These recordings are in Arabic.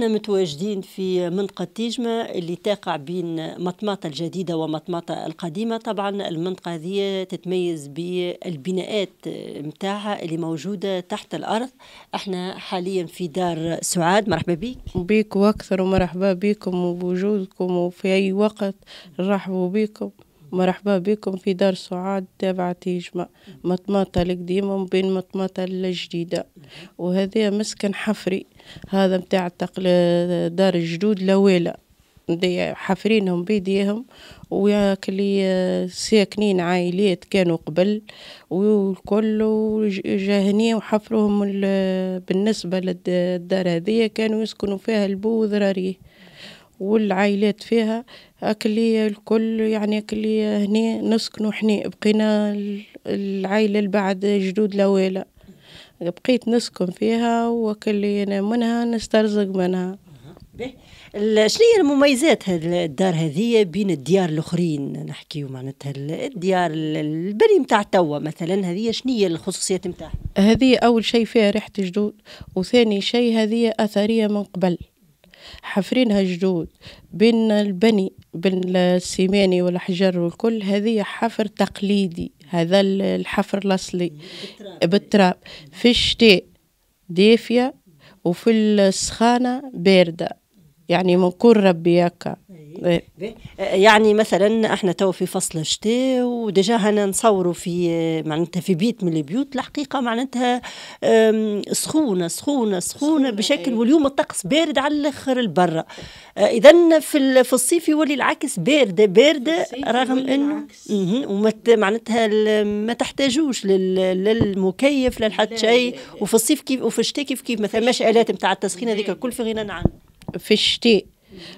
احنا متواجدين في منطقة تيجمة اللي تقع بين مطماطة الجديدة ومطماطة القديمة طبعا المنطقة هذه تتميز بالبناءات متاعها اللي موجودة تحت الأرض احنا حاليا في دار سعاد مرحبا بك بيك وأكثر ومرحبا بكم وبوجودكم وفي أي وقت نرحبوا بكم مرحبا بكم في دار سعاد تابعة تيجمة مطماطة القديمة وبين مطماطة الجديدة وهذا مسكن حفري هذا متاع دار الجدود لويلة حفرينهم بيديهم وياكلي ساكنين عائلات كانوا قبل والكل جاهني وحفروهم بالنسبة للدار هذه كانوا يسكنوا فيها البو وذراريه والعائلات فيها أكلية الكل يعني أكلية هنا نسكنوا حنا بقينا العائلة اللي بعد جدود لويلة بقيت نسكن فيها وأكلية أنا منها نسترزق منها شنو هي المميزات الدار هذه بين الديار الاخرين نحكيو معناتها الديار البني نتاع توا مثلا هذه شنو هي الخصوصيات نتاعها هذه اول شيء فيها ريحه جدود وثاني شيء هذه اثريه من قبل حفرينها جدود بين البني بين السيماني والحجر والكل هذه حفر تقليدي هذا الحفر الأصلي بالتراب في الشتاء دافية وفي السخانة باردة يعني منقول ربي هكا إيه. يعني مثلا احنا تو في فصل الشتاء وديجا هنا نصوروا في معناتها في بيت من البيوت الحقيقه معناتها سخونه سخونه سخونه بشكل إيه. واليوم الطقس بارد على الاخر لبرا آه، اذا في في الصيف يولي العكس بارده بارده رغم انه معناتها ما تحتاجوش للمكيف لحد شيء وفي الصيف كيف وفي الشتاء كيف كيف مثلا مش الات نتاع التسخين هذيك إيه. الكل في غنى عنه في الشتاء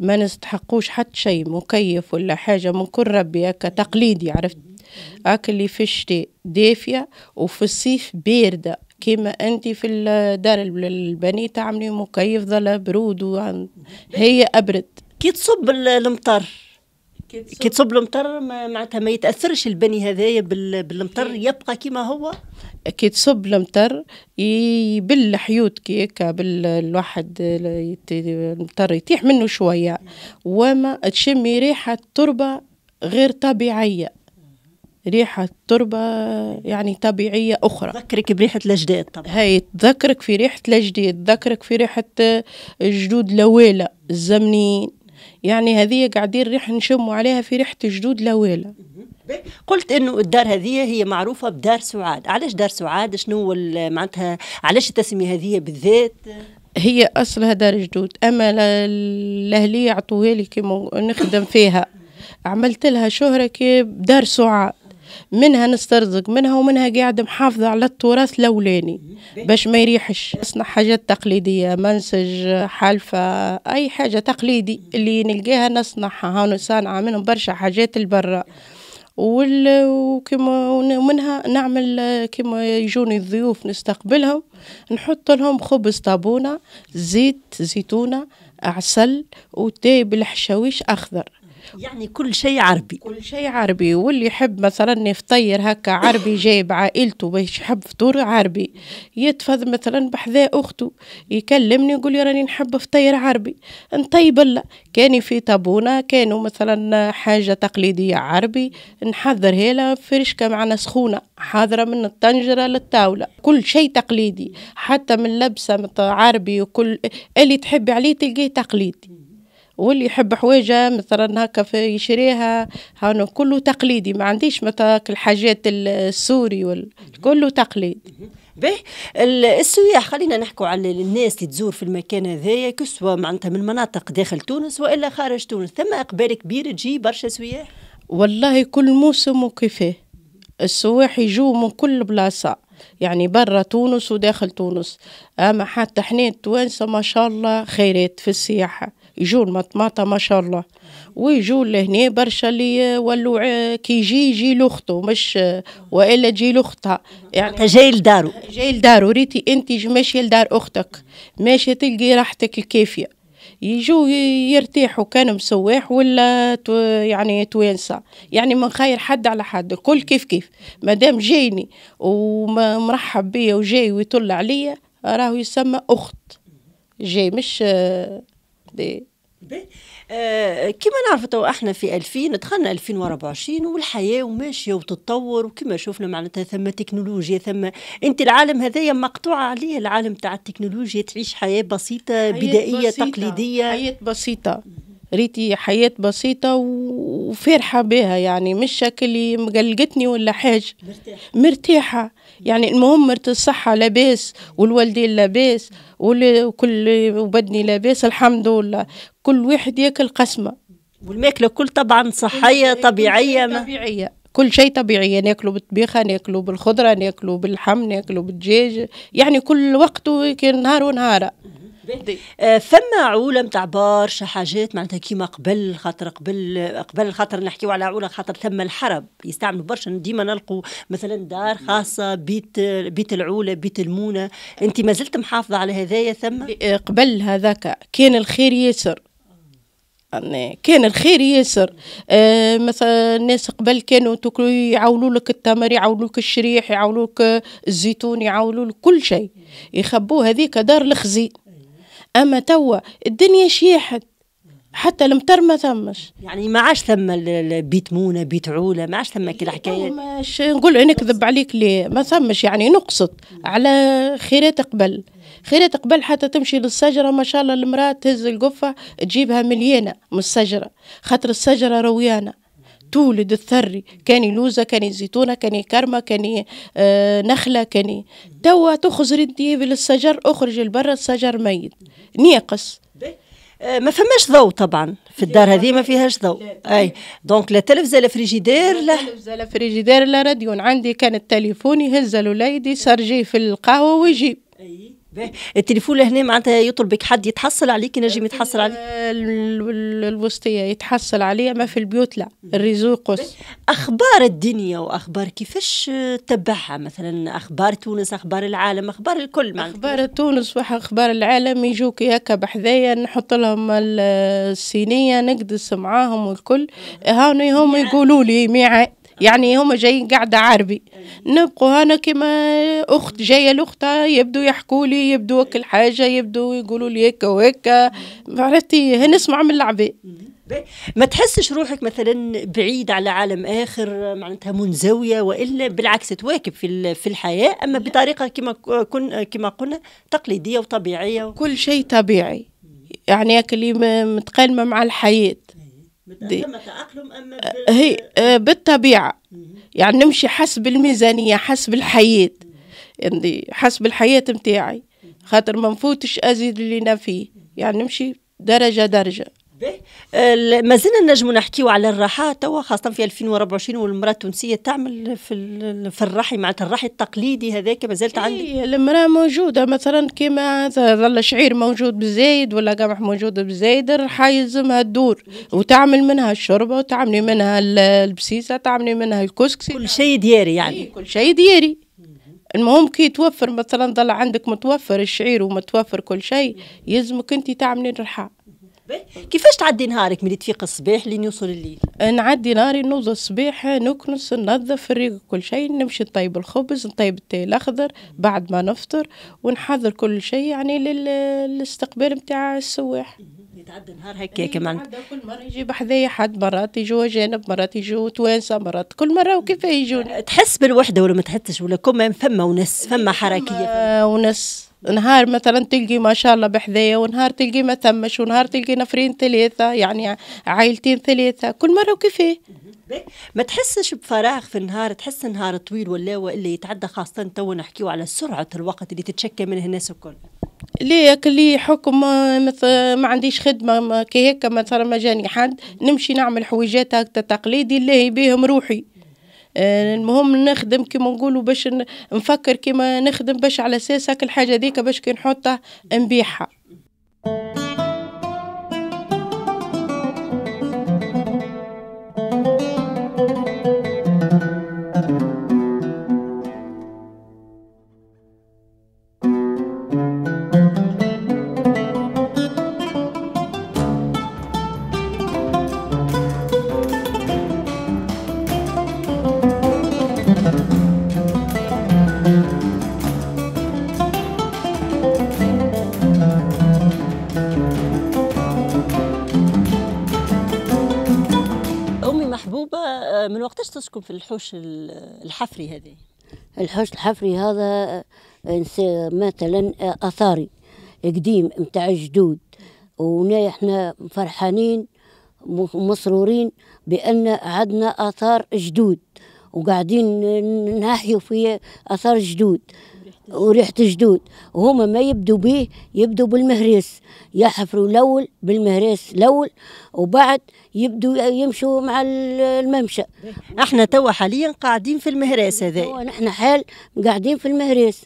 ما نستحقوش حتى شيء مكيف ولا حاجة من كل ربي هكا تقليدي عرفت هكا اللي في الشتاء دافية وفي الصيف باردة كيما انت في الدار البني تعملي مكيف ظل برود هي ابرد كي تصب المطر كي تصب المطر معناتها ما يتاثرش البني هذايا بالمطر إيه. يبقى كما هو كي تصب المطر يبل الحيوط كي بالواحد المطر يطيح منه شويه وما تشمي ريحه تربه غير طبيعيه ريحة تربة يعني طبيعية أخرى تذكرك بريحة الأجداد طبعا هاي تذكرك في ريحة الأجداد تذكرك في ريحة الجدود لويلة الزمنيين يعني هذه قاعدين ريح نشموا عليها في ريحه جدود لويله قلت انه الدار هذه هي معروفه بدار سعاد علاش دار سعاد شنو معناتها علاش التسميه هذه بالذات هي اصلها دار جدود اما الاهليه عطوها لي كي نخدم فيها عملت لها شهره كي بدار سعاد منها نسترزق منها ومنها قاعدة محافظة على التراث الأولاني باش ما يريحش نصنع حاجات تقليدية منسج حلفة أي حاجة تقليدي اللي نلقاها نصنعها صانعة منهم برشا حاجات البرة وكما ومنها نعمل كما يجوني الضيوف نستقبلهم نحط لهم خبز طابونه زيت زيتونه عسل وتاي بالحشاويش اخضر يعني كل شيء عربي كل شيء عربي واللي يحب مثلا يفطير هكا عربي جايب عائلته باش يحب فطور عربي يتفض مثلا بحذا اخته يكلمني يقول لي راني نحب فطير عربي نطيب له كاني في طابونه كانوا مثلا حاجه تقليديه عربي نحضر هيلا فرشكه معنا سخونه حاضره من الطنجره للطاوله كل شيء تقليدي حتى من لبسه عربي وكل اللي تحب عليه تلقيه تقليدي واللي يحب حوايجه مثلا هكا في يشريها هانو كله تقليدي ما عنديش مثلا الحاجات السوري وال... كله تقليد باهي السياح خلينا نحكوا على الناس اللي تزور في المكان هذايا كسوة معناتها من مناطق داخل تونس والا خارج تونس ثم اقبال كبير تجي برشا سياح والله كل موسم وكيفاه السواح يجوا من كل بلاصه يعني برا تونس وداخل تونس اما حتى حنين التوانسه ما شاء الله خيرات في السياحه يجوا المطماطه ما شاء الله ويجوا لهنا برشا اللي ولوا كي يجي يجي لأخته مش وإلا تجي لأختها يعني جاي لدارو جاي لدارو ريتي أنت ماشية لدار أختك ماشية تلقي راحتك الكافية يجوا يرتاحوا كان مسواح ولا تو يعني توانسة يعني من خير حد على حد الكل كيف كيف مادام جايني ومرحب بيا وجاي ويطل عليا راهو يسمى أخت جاي مش وحده آه كما نعرف تو احنا في 2000 دخلنا 2024 والحياه وماشيه وتتطور وكما شفنا معناتها ثم تكنولوجيا ثم انت العالم هذايا مقطوعه عليه العالم تاع التكنولوجيا تعيش حياه بسيطه حياة بدائيه بسيطة. تقليديه حياه بسيطه ريتي حياة بسيطة وفرحة بها يعني مش شكلي مقلقتني ولا حاجة مرتاحة مرتاحة يعني المهم مرت الصحة لاباس والوالدين لاباس وكل وبدني لاباس الحمد لله كل واحد ياكل قسمة والماكلة كل طبعا صحية طبيعية طبيعية كل شيء طبيعي ناكله بالطبيخة ناكله بالخضرة ناكله باللحم ناكله بالدجاج يعني كل وقته كان نهار ونهاره آه، فما عوله نتاع برشا حاجات معناتها كيما قبل خاطر قبل قبل خاطر نحكيو على عوله خاطر ثم الحرب يستعملوا برشا ديما نلقوا مثلا دار خاصه بيت بيت العوله بيت المونه انت ما زلت محافظه على هذايا ثم آه، قبل هذاك كان الخير ياسر يعني كان الخير ياسر آه مثلا الناس قبل كانوا يعاولوا لك التمر يعاولوا لك الشريح يعاولوا لك الزيتون يعاولوا لك كل شيء يخبوه هذيك دار الخزي اما توا الدنيا شيحت حتى المطر ما ثمش يعني ما عادش ثم بيت مونه بيت عوله ما عادش ثم كل الحكايه إيه، مش نقول نكذب عليك ليه ما ثمش يعني نقصد على خيرات قبل خيرات قبل حتى تمشي للشجره ما شاء الله المراه تهز القفه تجيبها مليانه من الشجره خاطر الشجره رويانه تولد الثري كاني لوزه كاني زيتونه كاني كرمه كاني آه، نخله كاني توا تخزر انت للشجر اخرج لبرا السجر ميت ناقص آه، ما فماش ضوء طبعا في الدار هذه ما فيهاش ضوء اي دونك لا تلفزه لا فريجيدير لا تلفزه لا فريجيدير لا راديو عندي كان التليفون يهز الوليد يسرجيه في القهوه ويجيب اي التليفون لهنا معناتها يطلبك حد يتحصل عليك نجم يتحصل عليك الوسطيه يتحصل عليها ما في البيوت لا الريزو قص اخبار الدنيا واخبار كيفاش تتبعها مثلا اخبار تونس اخبار العالم اخبار الكل معناتها اخبار تونس واخبار العالم يجوك هكا بحذايا نحط لهم الصينيه نقدس معاهم والكل هاني هم يقولوا لي ميعاد يعني هما جايين قاعدة عربي نبقوا هنا كما أخت جاية لأختها يبدو يحكوا لي يبدو كل حاجة يبدو يقولوا لي هكا وهكا عرفتي نسمع من العباد ما تحسش روحك مثلا بعيد على عالم اخر معناتها منزويه والا بالعكس تواكب في في الحياه اما بطريقه كما كن كما قلنا تقليديه وطبيعيه كل شيء طبيعي يعني اللي متقلمه مع الحياه تأقلم آه، هي آه، بالطبيعة يعني نمشي حسب الميزانية حسب الحياة عندي حسب الحياة متاعي خاطر ما نفوتش أزيد اللي أنا فيه يعني نمشي درجة درجة ما زلنا نجم نحكيو على الراحة توا خاصة في 2024 والمرأة التونسية تعمل في في الرحي معناتها الرحي التقليدي هذاك ما زالت عندي إيه المرأة موجودة مثلا كيما ظل شعير موجود بزايد ولا قمح موجود بزايد الرحى يلزمها الدور وتعمل منها الشوربة وتعملي منها البسيسة تعملي منها الكسكسي كل شيء دياري يعني إيه كل شيء دياري المهم كي توفر مثلا ظل عندك متوفر الشعير ومتوفر كل شيء يلزمك انت تعملي الرحى كيفاش تعدي نهارك ملي تفيق الصباح لين يوصل الليل أه، نعدي نهاري نوض الصباح نكنس ننظف الريق كل شيء نمشي نطيب الخبز نطيب التاي الاخضر بعد ما نفطر ونحضر كل شيء يعني للاستقبال نتاع السواح يتعدى نهار هكاك إيه، كمان كل مره يجي بحذايا حد مرات يجوا اجانب مرات يجوا توانسه مرات كل مره وكيف يجوا أه، تحس بالوحده ولا ما تحسش ولا كم فما ونس فما إيه، حركيه ونس نهار مثلا تلقي ما شاء الله بحذايا ونهار تلقي ما ثمش ونهار تلقي نفرين ثلاثه يعني عائلتين ثلاثه كل مره وكيفاه ما تحسش بفراغ في النهار تحس نهار طويل ولا واللي يتعدى خاصة تو نحكيو على سرعة الوقت اللي تتشكى منه الناس الكل ليه لي حكم آه، آه، ما عنديش خدمة آه، ما كي هكا ما ترى ما جاني حد نمشي نعمل حويجات هكا تقليدي اللي بيهم روحي المهم نخدم كيما نقولوا باش نفكر كيما نخدم باش على اساس هاك الحاجه ذيك باش كي نحطها نبيعها في الحوش الحفري هذا الحوش آه، الحفري هذا مثلا آه، اثاري قديم متاع الجدود ونا احنا فرحانين ومسرورين بان عندنا اثار جدود وقاعدين نحيوا في اثار جدود وريحة جدود وهما ما يبدوا به يبدوا بالمهريس يحفروا الأول بالمهريس الأول وبعد يبدوا يمشوا مع الممشى احنا توا حاليا قاعدين في المهريس هذا نحن حال قاعدين في المهريس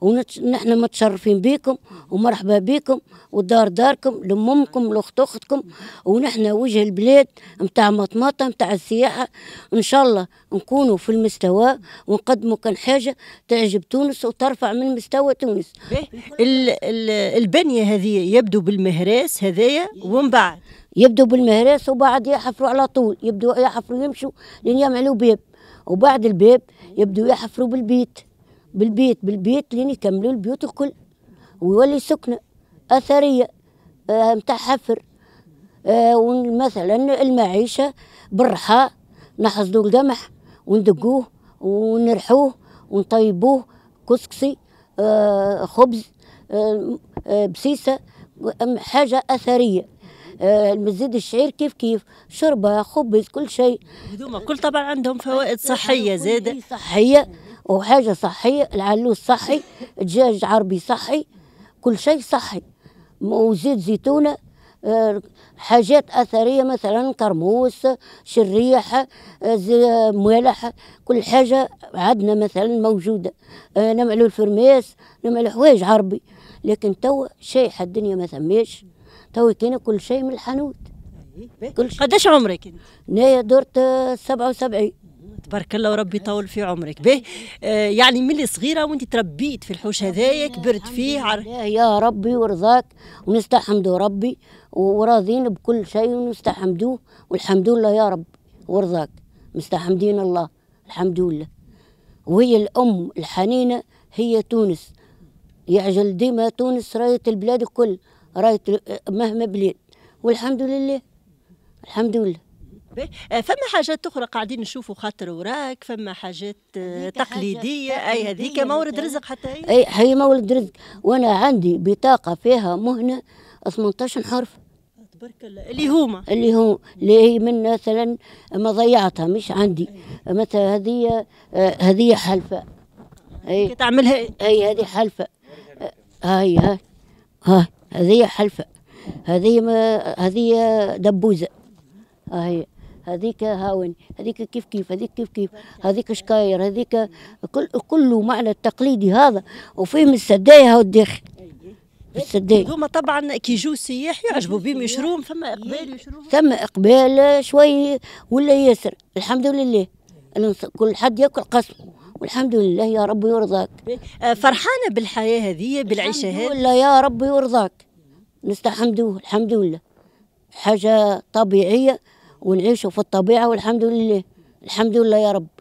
ونحن متشرفين بيكم ومرحبا بيكم ودار داركم لممكم لاخت اختكم ونحن وجه البلاد نتاع مطمطه نتاع السياحه ان شاء الله نكونوا في المستوى ونقدموا كان حاجه تعجب تونس وترفع من مستوى تونس البنيه هذه يبدو بالمهراس هذايا ومن بعد يبدو بالمهراس وبعد يحفروا على طول يبدو يحفروا يمشوا لين يعملوا باب وبعد الباب يبدو يحفروا بالبيت بالبيت بالبيت لين يكملوا البيوت الكل ويولي سكنة أثرية آه، متاع حفر آه، ومثلا المعيشة بالرحاء نحصدوا القمح وندقوه ونرحوه ونطيبوه كسكسي آه، خبز بسيسة حاجة أثرية المزيد الشعير كيف كيف شربة خبز كل شيء هذوما كل طبعا عندهم فوائد صحية زادة صحية وحاجه صحيه العلوس صحي دجاج عربي صحي كل شيء صحي وزيت زيتونه آه، حاجات اثريه مثلا كرموس شريح آه، آه، مالح كل حاجه عندنا مثلا موجوده نعملوا الفرماس نعملوا حوايج عربي لكن توا شايحه الدنيا ما ثماش توا كاين كل شيء من الحانوت كل شيء قداش عمرك انت؟ نايا درت 77 تبارك الله وربي يطول في عمرك به آه، يعني ملي صغيره وانت تربيت في الحوش هذايا كبرت فيه عر... يا ربي ورضاك ونستحمدو ربي وراضين بكل شيء ونستحمدوه والحمد لله يا رب ورضاك مستحمدين الله الحمد لله وهي الام الحنينه هي تونس يعجل ديما تونس رايه البلاد الكل رايه آه، مهما بليت والحمد لله الحمد لله آه، فما حاجات اخرى قاعدين نشوفوا خاطر وراك فما حاجات آه، تقليديه اي هذيك مورد رزق حتى هي اي هي مورد رزق وانا عندي بطاقه فيها مهنه 18 حرف تبارك الله اللي هما اللي هو اللي هي من مثلا ما ضيعتها مش عندي أيوة. مثلا هذه آه، هذه حلفه اي تعملها إيه؟ اي هذه حلفه هاي هاي ها هذه حلفه هذه هذه دبوزه هاي هذيك هاون هذيك كيف كيف هذيك كيف كيف هذيك شكاير هذيك كل كله معنى التقليدي هذا وفيهم السدايه هاو الداخل السدايا هما طبعا كي يجوا السياح يعجبوا بهم يشروا فما اقبال إيه. يشروا ثم اقبال شوي ولا ياسر الحمد لله كل حد ياكل قسمه والحمد لله يا رب يرضاك إيه. آه، فرحانه بالحياه هذه بالعيشه هذه الحمد لله يا رب يرضاك نستحمدوه الحمد لله حاجه طبيعيه ونعيشوا في الطبيعة والحمد لله الحمد لله يا رب